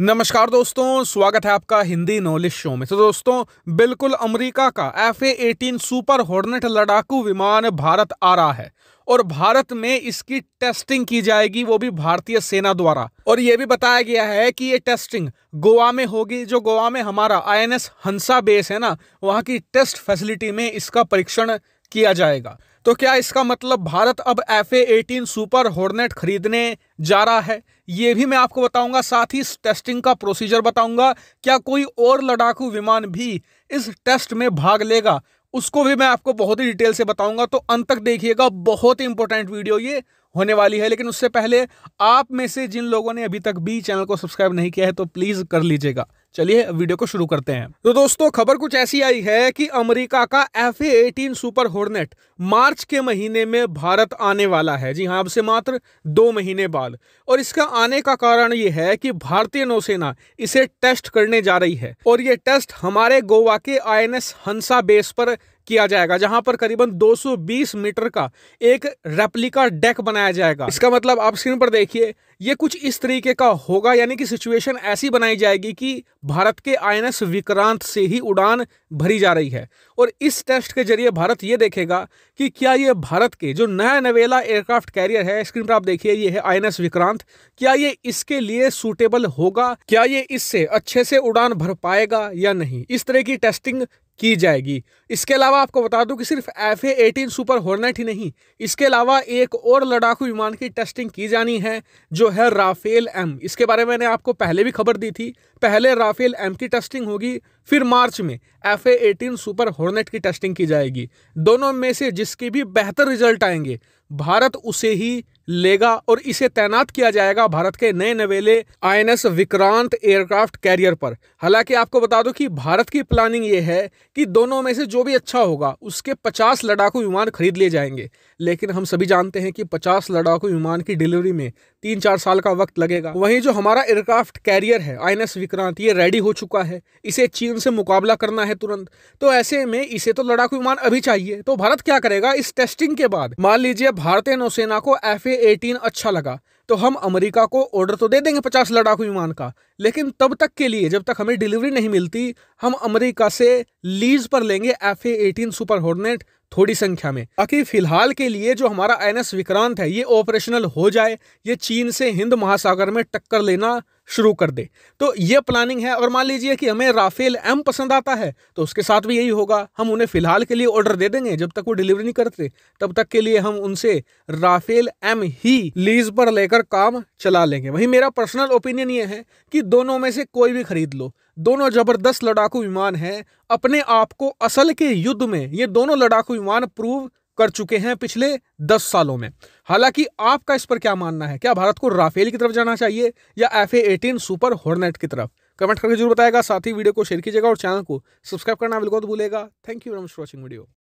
नमस्कार दोस्तों स्वागत है आपका हिंदी नॉलेज शो में तो दोस्तों बिल्कुल अमेरिका का F A eighteen Super Hornet लड़ाकू विमान भारत आ रहा है और भारत में इसकी टेस्टिंग की जाएगी वो भी भारतीय सेना द्वारा और ये भी बताया गया है कि ये टेस्टिंग गोवा में होगी जो गोवा में हमारा आई हंसा बेस है ना वहाँ की टेस्ट फैसिलिटी में इसका परीक्षण किया जाएगा तो क्या इसका मतलब भारत अब एफ एटीन सुपर हॉर्नेट खरीदने जा रहा है ये भी मैं आपको बताऊंगा साथ ही इस टेस्टिंग का प्रोसीजर बताऊंगा क्या कोई और लड़ाकू विमान भी इस टेस्ट में भाग लेगा उसको भी मैं आपको बहुत ही डिटेल से बताऊंगा तो अंत तक देखिएगा बहुत ही इंपॉर्टेंट वीडियो ये होने वाली है लेकिन उससे पहले आप में से जिन लोगों ने अभी तक भी चैनल को सब्सक्राइब नहीं किया है तो प्लीज़ कर लीजिएगा चलिए वीडियो को शुरू करते हैं तो दोस्तों खबर कुछ ऐसी आई है कि अमेरिका का एफ एटीन सुपर हॉर्नेट मार्च के महीने में भारत आने वाला है जी हाँ अब से मात्र दो महीने बाद और इसका आने का कारण यह है कि भारतीय नौसेना इसे टेस्ट करने जा रही है और ये टेस्ट हमारे गोवा के आई हंसा बेस पर किया जाएगा जहां पर करीबन 220 मीटर का एक रेप्लिका डेक बनाया जाएगा इसका मतलब आप स्क्रीन पर देखिए ये कुछ इस तरीके का होगा यानी कि सिचुएशन ऐसी बनाई जाएगी कि भारत के आई विक्रांत से ही उड़ान भरी जा रही है और इस टेस्ट के जरिए भारत ये देखेगा कि क्या ये भारत के जो नया नवेला एयरक्राफ्ट कैरियर है स्क्रीन पर आप देखिए ये है आई विक्रांत क्या ये इसके लिए सूटेबल होगा क्या ये इससे अच्छे से उड़ान भर पाएगा या नहीं इस तरह की टेस्टिंग की जाएगी इसके अलावा आपको बता दूं कि सिर्फ F A eighteen Super Hornet ही नहीं इसके अलावा एक और लड़ाकू विमान की टेस्टिंग की जानी है जो है राफेल एम इसके बारे में मैंने आपको पहले भी खबर दी थी पहले राफेल एम की टेस्टिंग होगी फिर मार्च में F A eighteen Super Hornet की टेस्टिंग की जाएगी दोनों में से जिसके भी बेहतर रिजल्ट आएंगे भारत उसे ही लेगा और इसे तैनात किया जाएगा भारत के नए नवेले आईएनएस विक्रांत एयरक्राफ्ट कैरियर पर हालांकि आपको बता दो कि भारत की प्लानिंग ये है कि दोनों में से जो भी अच्छा होगा उसके 50 लड़ाकू विमान खरीद लिए जाएंगे लेकिन हम सभी जानते हैं कि 50 लड़ाकू विमान की डिलीवरी में तीन चार साल का वक्त लगेगा वहीं जो हमारा एयरक्राफ्ट कैरियर है आई विक्रांत ये रेडी हो चुका है इसे चीन से मुकाबला करना है तुरंत तो ऐसे में इसे तो लड़ाकू विमान अभी चाहिए तो भारत क्या करेगा इस टेस्टिंग के बाद मान लीजिए भारतीय नौसेना को एफ एटीन अच्छा लगा तो हम अमेरिका को ऑर्डर तो दे देंगे पचास लड़ाकू विमान का लेकिन तब तक के लिए जब तक हमें डिलीवरी नहीं मिलती हम अमेरिका से लीज पर लेंगे एफ एटीन सुपर हॉर्नेट थोड़ी संख्या में ताकि फिलहाल के लिए जो हमारा एन विक्रांत है ये ऑपरेशनल हो जाए ये चीन से हिंद महासागर में टक्कर लेना शुरू कर दे तो ये प्लानिंग है और मान लीजिए कि हमें राफेल एम पसंद आता है तो उसके साथ भी यही होगा हम उन्हें फ़िलहाल के लिए ऑर्डर दे देंगे जब तक वो डिलीवरी नहीं करते तब तक के लिए हम उनसे राफेल एम ही लीज पर लेकर काम चला लेंगे वही मेरा पर्सनल ओपिनियन ये है कि दोनों में से कोई भी खरीद लो दोनों जबरदस्त लड़ाकू विमान हैं अपने आप को असल के युद्ध में ये दोनों लड़ाकू विमान प्रूव कर चुके हैं पिछले दस सालों में हालांकि आपका इस पर क्या मानना है क्या भारत को राफेल की तरफ जाना चाहिए या एफ एटीन सुपर हॉर्नेट की तरफ कमेंट करके जरूर बताएगा साथ ही वीडियो को शेयर कीजिएगा और चैनल को सब्सक्राइब करना बिल्कुल भूलेगा thank you very much watching video